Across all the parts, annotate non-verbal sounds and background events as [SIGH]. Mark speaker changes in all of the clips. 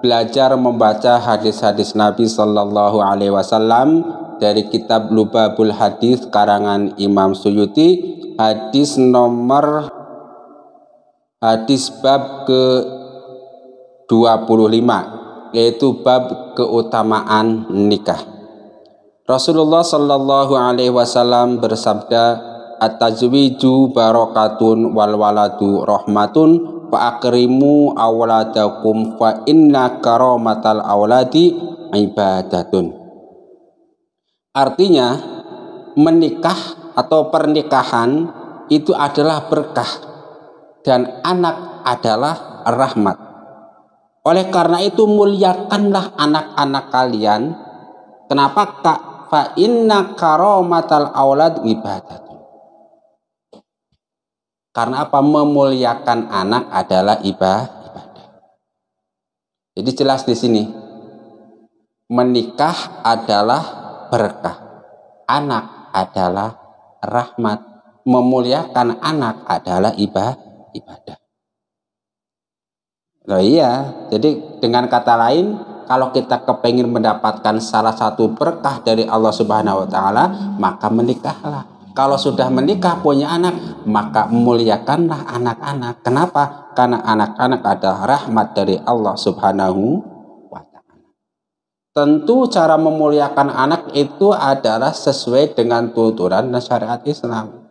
Speaker 1: belajar membaca hadis-hadis Nabi Shallallahu Alaihi Wasallam dari kitab Lubabul Hadis karangan Imam Suyuti hadis nomor hadis bab ke 25 yaitu bab keutamaan nikah. Rasulullah Shallallahu alaihi wasallam bersabda at-tazwiju barokatun wal waladu rahmatun fa akrimu awladakum fa inna karamatal awladi ibadatun. Artinya menikah atau pernikahan itu adalah berkah dan anak adalah rahmat. Oleh karena itu muliakanlah anak-anak kalian. Kenapa kak? Fa inna karomatal awlad ibadat. Karena apa? Memuliakan anak adalah ibadah. Jadi jelas di sini. Menikah adalah berkah. Anak adalah rahmat. Memuliakan anak adalah ibadah. Loh iya, jadi dengan kata lain kalau kita kepingin mendapatkan salah satu berkah dari Allah Subhanahu wa taala, maka menikahlah. Kalau sudah menikah punya anak, maka muliakanlah anak-anak. Kenapa? Karena anak-anak adalah rahmat dari Allah Subhanahu wa taala. Tentu cara memuliakan anak itu adalah sesuai dengan tuturan dan syariat Islam.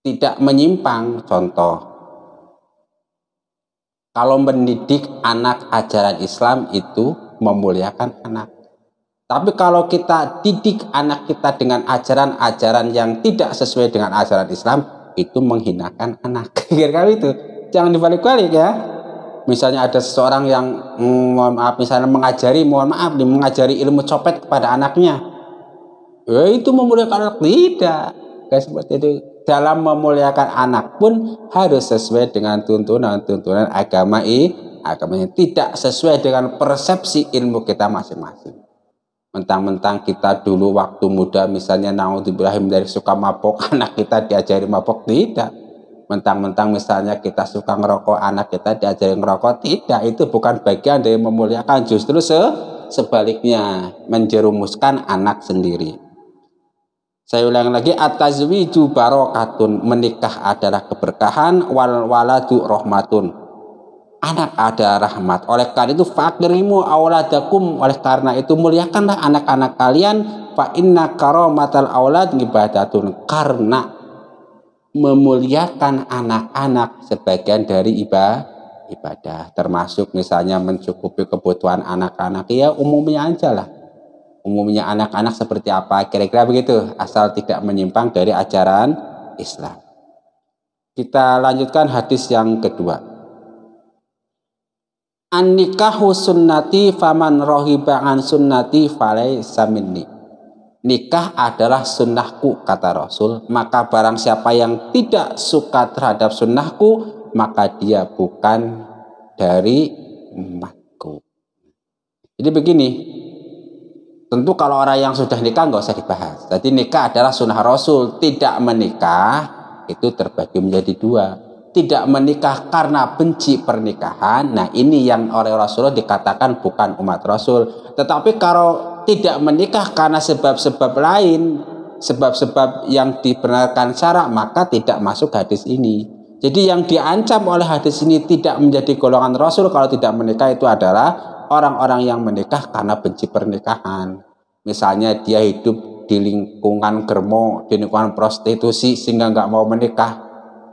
Speaker 1: Tidak menyimpang contoh kalau mendidik anak ajaran Islam itu memuliakan anak. Tapi kalau kita didik anak kita dengan ajaran-ajaran yang tidak sesuai dengan ajaran Islam, itu menghinakan anak. [LAUGHS] Kira-kira itu. Jangan dibalik-balik ya. Misalnya ada seseorang yang mm, mohon maaf misalnya mengajari mohon maaf nih mengajari ilmu copet kepada anaknya. Ya, itu memuliakan anak tidak. Kayak seperti itu. Dalam memuliakan anak pun harus sesuai dengan tuntunan-tuntunan agama ini. agamanya tidak sesuai dengan persepsi ilmu kita masing-masing mentang-mentang kita dulu waktu muda misalnya ibrahim dari suka mabok [LAUGHS] anak kita diajari mabok tidak mentang-mentang misalnya kita suka ngerokok anak kita diajari ngerokok tidak itu bukan bagian dari memuliakan justru se sebaliknya menjerumuskan anak sendiri saya ulang lagi atazwiju barokatun menikah adalah keberkahan wal waladu rahmatun anak ada rahmat. Oleh karena itu fakirimu auladakum oleh karena itu muliakanlah anak-anak kalian fa inna karomatal aulad ibadatun karena memuliakan anak-anak sebagian dari ibadah ibadah termasuk misalnya mencukupi kebutuhan anak-anak ya umumnya aja lah umumnya anak-anak seperti apa kira-kira begitu asal tidak menyimpang dari ajaran Islam kita lanjutkan hadis yang kedua an nikahu sunnati faman rohiba an sunnati falai saminni nikah adalah sunnahku kata Rasul maka barang siapa yang tidak suka terhadap sunnahku maka dia bukan dari umatku jadi begini tentu kalau orang yang sudah nikah nggak usah dibahas jadi nikah adalah sunnah Rasul tidak menikah itu terbagi menjadi dua tidak menikah karena benci pernikahan. Nah, ini yang oleh Rasulullah dikatakan bukan umat Rasul. Tetapi kalau tidak menikah karena sebab-sebab lain, sebab-sebab yang dibenarkan syarak, maka tidak masuk hadis ini. Jadi yang diancam oleh hadis ini tidak menjadi golongan Rasul kalau tidak menikah itu adalah orang-orang yang menikah karena benci pernikahan. Misalnya dia hidup di lingkungan germo, di lingkungan prostitusi sehingga nggak mau menikah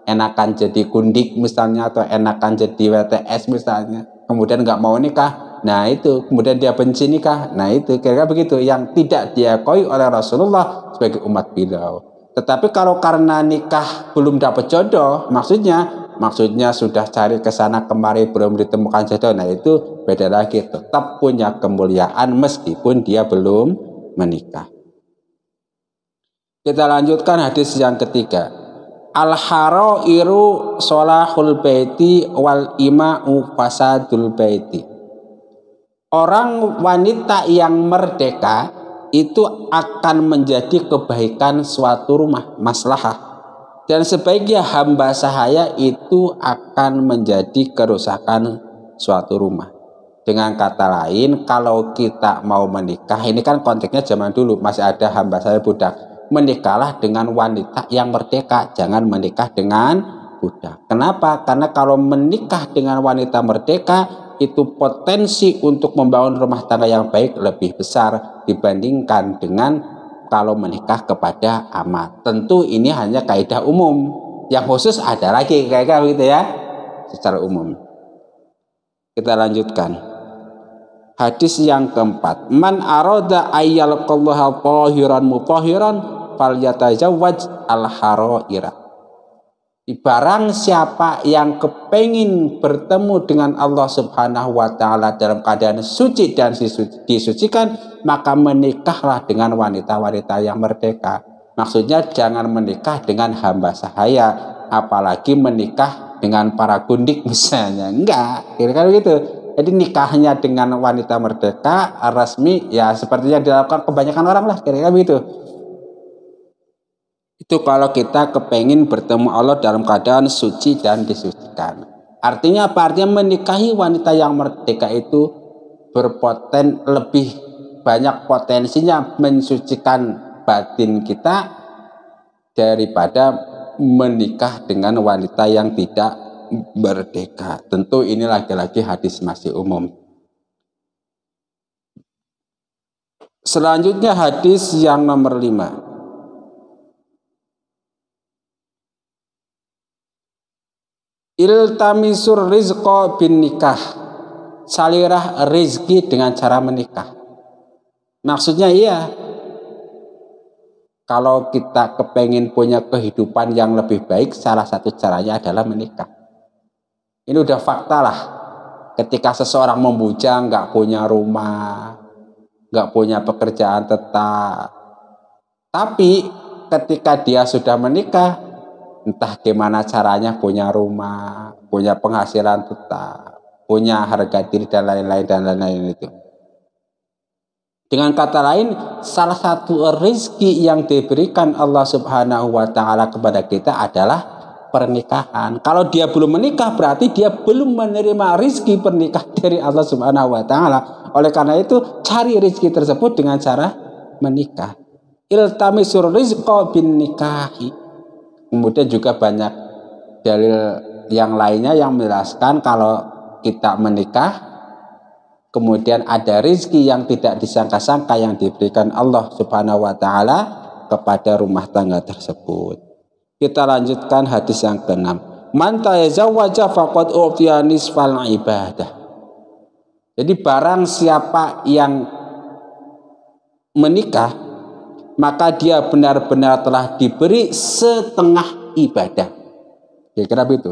Speaker 1: enakan jadi kundik misalnya atau enakan jadi WTS misalnya kemudian nggak mau nikah nah itu kemudian dia benci nikah nah itu kira-kira begitu yang tidak diakui oleh Rasulullah sebagai umat beliau tetapi kalau karena nikah belum dapat jodoh maksudnya maksudnya sudah cari ke sana kemari belum ditemukan jodoh nah itu beda lagi tetap punya kemuliaan meskipun dia belum menikah kita lanjutkan hadis yang ketiga al iru solahul baiti wal ima fasadul baiti orang wanita yang merdeka itu akan menjadi kebaikan suatu rumah maslahah dan sebaiknya hamba sahaya itu akan menjadi kerusakan suatu rumah dengan kata lain kalau kita mau menikah ini kan konteksnya zaman dulu masih ada hamba saya budak menikahlah dengan wanita yang merdeka, jangan menikah dengan budak. Kenapa? Karena kalau menikah dengan wanita merdeka itu potensi untuk membangun rumah tangga yang baik lebih besar dibandingkan dengan kalau menikah kepada amat. Tentu ini hanya kaidah umum. Yang khusus ada lagi kaidah gitu ya secara umum. Kita lanjutkan. Hadis yang keempat, man arada ayyalqallaha tahiran mutahiran falyatajawwaj al-haraira. Barang siapa yang kepengin bertemu dengan Allah Subhanahu wa taala dalam keadaan suci dan disucikan, maka menikahlah dengan wanita-wanita yang merdeka. Maksudnya jangan menikah dengan hamba sahaya, apalagi menikah dengan para gundik misalnya. Enggak, kira-kira gitu. Jadi nikahnya dengan wanita merdeka resmi ya seperti yang dilakukan kebanyakan orang lah kira-kira begitu. -kira itu kalau kita kepengen bertemu Allah dalam keadaan suci dan disucikan. Artinya apa? Artinya menikahi wanita yang merdeka itu berpoten lebih banyak potensinya mensucikan batin kita daripada menikah dengan wanita yang tidak merdeka. Tentu ini lagi-lagi hadis masih umum. Selanjutnya hadis yang nomor lima. Iltamisur rizqo bin nikah. Salirah rizki dengan cara menikah. Maksudnya iya. Kalau kita kepengen punya kehidupan yang lebih baik, salah satu caranya adalah menikah. Ini udah fakta lah. Ketika seseorang membujang, nggak punya rumah, nggak punya pekerjaan tetap. Tapi ketika dia sudah menikah, entah gimana caranya punya rumah, punya penghasilan tetap, punya harga diri dan lain-lain dan lain-lain itu. Dengan kata lain, salah satu rezeki yang diberikan Allah Subhanahu wa taala kepada kita adalah pernikahan. Kalau dia belum menikah berarti dia belum menerima rezeki pernikah [LAUGHS] dari Allah Subhanahu wa taala. Oleh karena itu, cari rezeki tersebut dengan cara menikah. Iltamisur rizqa bin nikahi Kemudian juga banyak dalil yang lainnya yang menjelaskan kalau kita menikah kemudian ada rizki yang tidak disangka-sangka yang diberikan Allah Subhanahu wa taala kepada rumah tangga tersebut. Kita lanjutkan hadis yang keenam. ibadah. Jadi barang siapa yang menikah maka dia benar-benar telah diberi setengah ibadah. Kira-kira begitu.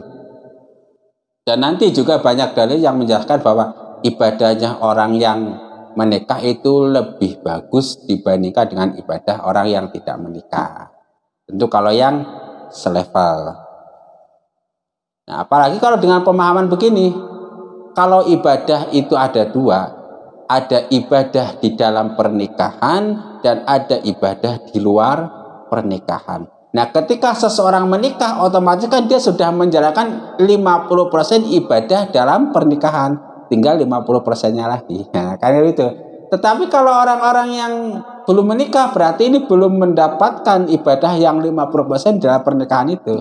Speaker 1: Dan nanti juga banyak dalil yang menjelaskan bahwa ibadahnya orang yang menikah itu lebih bagus dibandingkan dengan ibadah orang yang tidak menikah. Tentu kalau yang selevel. Nah, apalagi kalau dengan pemahaman begini, kalau ibadah itu ada dua, ada ibadah di dalam pernikahan dan ada ibadah di luar pernikahan. Nah, ketika seseorang menikah, otomatis kan dia sudah menjalankan 50% ibadah dalam pernikahan. Tinggal 50%-nya lagi. [LAUGHS] Nah, karena itu. Tetapi kalau orang-orang yang belum menikah, berarti ini belum mendapatkan ibadah yang 50% dalam pernikahan itu.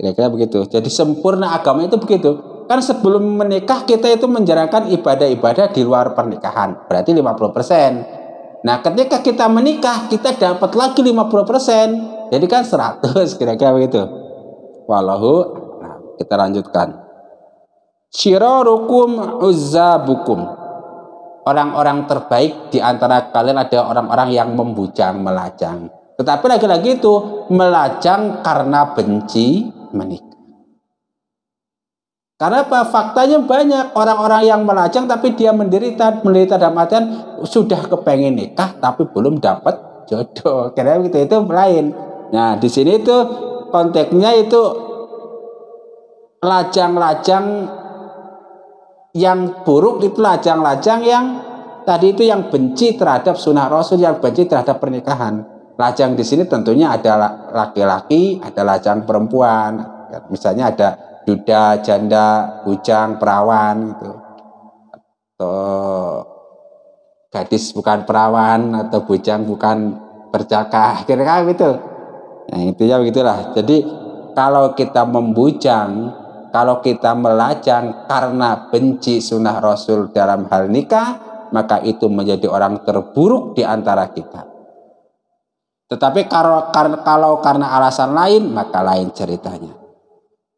Speaker 1: Kira-kira begitu. Jadi sempurna agama itu begitu. Kan sebelum menikah kita itu menjalankan ibadah-ibadah di luar pernikahan. Berarti 50%. Nah, ketika kita menikah, kita dapat lagi 50%. Jadi kan 100 [LAUGHS] kira-kira begitu. Walahu, nah, kita lanjutkan. Syirorukum uzzabukum. Orang-orang terbaik di antara kalian ada orang-orang yang membujang, melajang. Tetapi lagi-lagi itu melajang karena benci menikah. Karena apa? Faktanya banyak orang-orang yang melajang tapi dia menderita, menderita dalam artian sudah kepengen nikah tapi belum dapat jodoh. Karena [LAUGHS] kita gitu. itu lain. Nah, di sini itu konteksnya itu lajang-lajang yang buruk itu lajang-lajang yang tadi itu yang benci terhadap sunnah Rasul, yang benci terhadap pernikahan. Lajang di sini tentunya ada laki-laki, ada lajang perempuan. Misalnya ada duda, janda, bujang, perawan gitu. Atau gadis bukan perawan atau bujang bukan berjaka. [LAUGHS] Kira-kira gitu. Nah, intinya begitulah. Jadi kalau kita membujang, kalau kita melajang karena benci sunnah Rasul dalam hal nikah, maka itu menjadi orang terburuk di antara kita. Tetapi kalau, kalau karena alasan lain, maka lain ceritanya.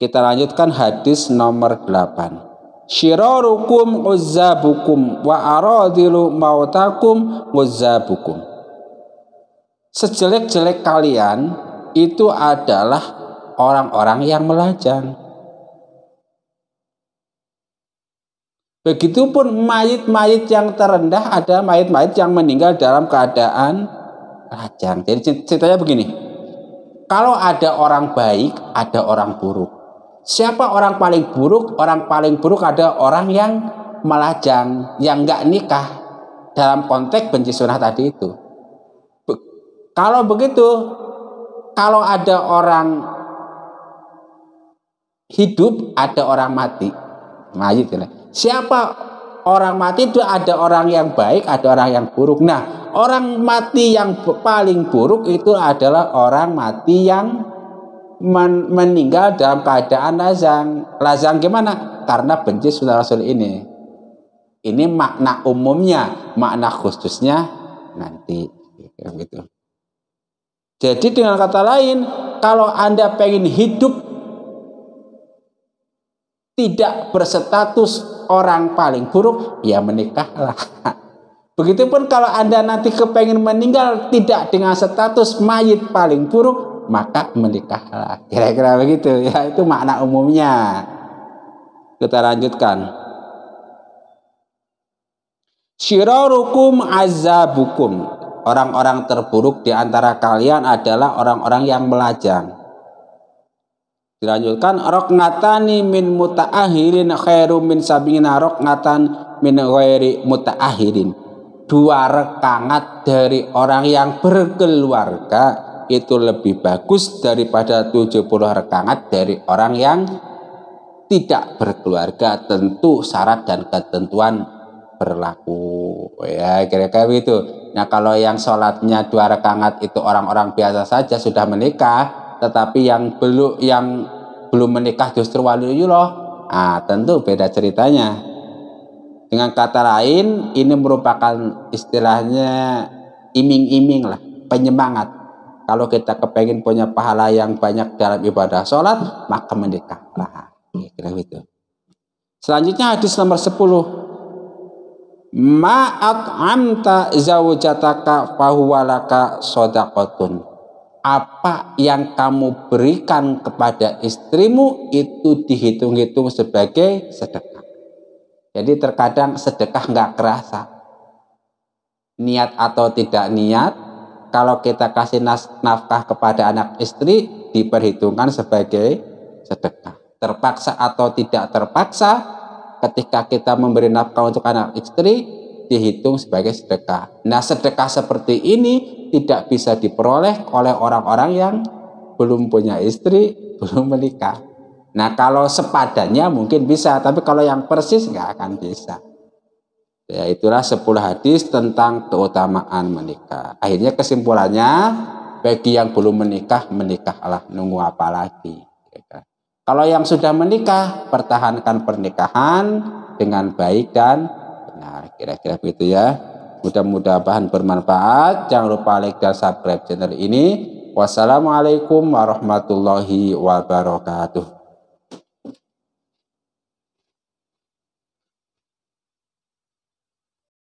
Speaker 1: Kita lanjutkan hadis nomor 8. Syirarukum uzzabukum wa aradilu mautakum uzzabukum. Sejelek-jelek kalian itu adalah orang-orang yang melajang. Begitupun mayit-mayit yang terendah ada mayit-mayit yang meninggal dalam keadaan lajang. Jadi ceritanya begini. Kalau ada orang baik, ada orang buruk. Siapa orang paling buruk? Orang paling buruk ada orang yang melajang, yang nggak nikah dalam konteks benci sunnah tadi itu. Be kalau begitu, kalau ada orang hidup, ada orang mati. Mayit, nah, gitu siapa orang mati itu ada orang yang baik, ada orang yang buruk. Nah, orang mati yang paling buruk itu adalah orang mati yang men meninggal dalam keadaan lazang. Lazang gimana? Karena benci sunnah Rasul ini. Ini makna umumnya, makna khususnya nanti. Gitu. Jadi dengan kata lain, kalau Anda pengen hidup tidak berstatus orang paling buruk, ya menikahlah. [LAUGHS] Begitupun kalau Anda nanti kepengen meninggal tidak dengan status mayit paling buruk, maka menikahlah. Kira-kira begitu ya, itu makna umumnya. Kita lanjutkan. Syirarukum azabukum. Orang-orang terburuk di antara kalian adalah orang-orang yang melajang. Dilanjutkan roknatani min mutaahirin khairu min sabina roknatan min ghairi mutaahirin. Dua rekangat dari orang yang berkeluarga itu lebih bagus daripada 70 rekangat dari orang yang tidak berkeluarga tentu syarat dan ketentuan berlaku ya kira-kira begitu nah kalau yang sholatnya dua rekangat itu orang-orang biasa saja sudah menikah tetapi yang belum yang belum menikah justru waliullah ah tentu beda ceritanya dengan kata lain ini merupakan istilahnya iming-iming lah penyemangat kalau kita kepengen punya pahala yang banyak dalam ibadah sholat, maka mendekatlah. Nah, kira kira itu. Selanjutnya hadis nomor 10. Ma'at amta zawjataka fahuwalaka sodakotun. Apa yang kamu berikan kepada istrimu itu dihitung-hitung sebagai sedekah. Jadi terkadang sedekah nggak kerasa. Niat atau tidak niat, kalau kita kasih nafkah kepada anak istri diperhitungkan sebagai sedekah. Terpaksa atau tidak terpaksa ketika kita memberi nafkah untuk anak istri dihitung sebagai sedekah. Nah, sedekah seperti ini tidak bisa diperoleh oleh orang-orang yang belum punya istri, [LAUGHS] belum menikah. Nah, kalau sepadannya mungkin bisa, tapi kalau yang persis nggak akan bisa. Ya, itulah 10 hadis tentang keutamaan menikah. Akhirnya kesimpulannya bagi yang belum menikah menikahlah nunggu apa lagi. Ya kan? Kalau yang sudah menikah pertahankan pernikahan dengan baik dan benar. Kira-kira begitu ya. Mudah-mudahan bahan bermanfaat. Jangan lupa like dan subscribe channel ini. Wassalamualaikum warahmatullahi wabarakatuh.